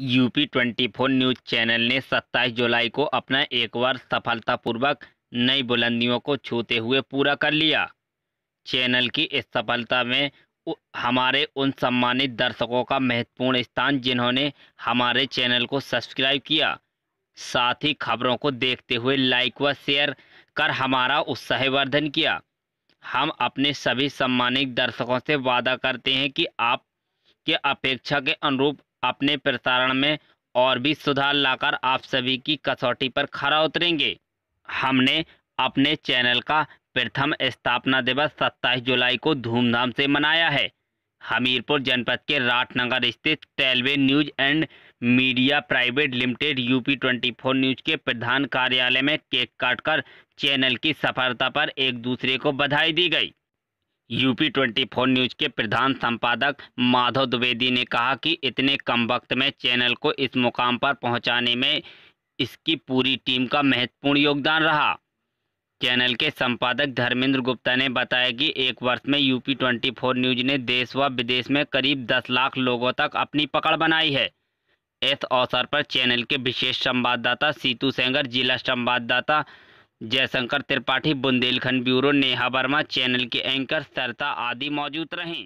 UP 24 news channel ने 27 जुलाई को अपना एक बार सफलतापूर्वक नई बुलंदियों को छूते हुए पूरा कर लिया चैनल की इस सफलता में हमारे उन सम्मानित दर्शकों का महत्वपूर्ण स्थान जिन्होंने हमारे चैनल को सब्सक्राइब किया साथ ही खबरों को देखते हुए लाइक व शेयर कर हमारा उत्साहवर्धन किया हम अपने सभी सम्मानित दर्शकों से वादा करते हैं कि आप के अपेक्षा के अनुरूप अपने प्रसारण में और भी सुधार लाकर आप सभी की कसौटी पर खरा उतरेंगे हमने अपने चैनल का प्रथम स्थापना दिवस सत्ताईस जुलाई को धूमधाम से मनाया है हमीरपुर जनपद के राटनगर स्थित railway news and media private limited UP 24 news के प्रधान कार्यालय में केक काटकर चैनल की सफलता पर एक दूसरे को बधाई दी गई यूपी 24 न्यूज के प्रधान संपादक माधव द्विवेदी ने कहा कि इतने कम वक्त में चैनल को इस मुकाम पर पहुंचाने में इसकी पूरी टीम का महत्वपूर्ण योगदान रहा चैनल के संपादक धर्मेंद्र गुप्ता ने बताया कि एक वर्ष में यूपी 24 न्यूज ने देश व विदेश में करीब 10 लाख लोगों तक अपनी पकड़ बनाई है इस अवसर पर चैनल के विशेष संवाददाता सीतू सेंगर जिला संवाददाता जयशंकर त्रिपाठी बुंदेलखंड ब्यूरो नेहा वर्मा चैनल के एंकर सरता आदि मौजूद रहें